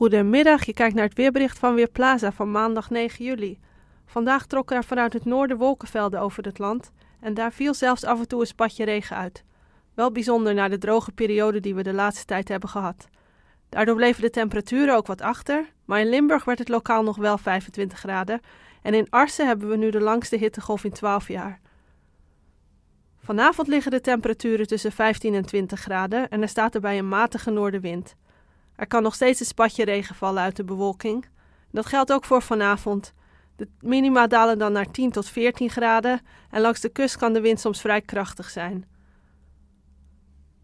Goedemiddag, je kijkt naar het weerbericht van Weerplaza van maandag 9 juli. Vandaag trokken er vanuit het noorden wolkenvelden over het land en daar viel zelfs af en toe een spatje regen uit. Wel bijzonder na de droge periode die we de laatste tijd hebben gehad. Daardoor bleven de temperaturen ook wat achter, maar in Limburg werd het lokaal nog wel 25 graden en in Arsen hebben we nu de langste hittegolf in 12 jaar. Vanavond liggen de temperaturen tussen 15 en 20 graden en er staat erbij een matige noordenwind. Er kan nog steeds een spatje regen vallen uit de bewolking. Dat geldt ook voor vanavond. De minima dalen dan naar 10 tot 14 graden en langs de kust kan de wind soms vrij krachtig zijn.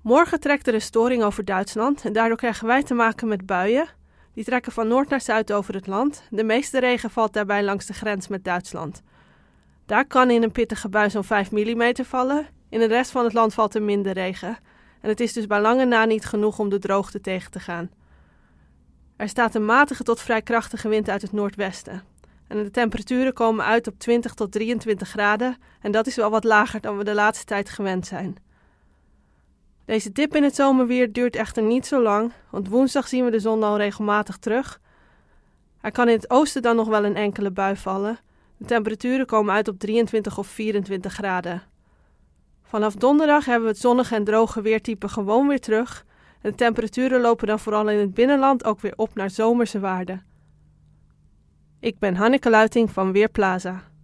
Morgen trekt er een storing over Duitsland en daardoor krijgen wij te maken met buien. Die trekken van noord naar zuid over het land. De meeste regen valt daarbij langs de grens met Duitsland. Daar kan in een pittige bui zo'n 5 mm vallen. In de rest van het land valt er minder regen. En het is dus bij lange na niet genoeg om de droogte tegen te gaan. Er staat een matige tot vrij krachtige wind uit het noordwesten. En de temperaturen komen uit op 20 tot 23 graden en dat is wel wat lager dan we de laatste tijd gewend zijn. Deze dip in het zomerweer duurt echter niet zo lang, want woensdag zien we de zon al regelmatig terug. Er kan in het oosten dan nog wel een enkele bui vallen. De temperaturen komen uit op 23 of 24 graden. Vanaf donderdag hebben we het zonnige en droge weertype gewoon weer terug de temperaturen lopen dan vooral in het binnenland ook weer op naar zomerse waarden. Ik ben Hanneke Luiting van Weerplaza.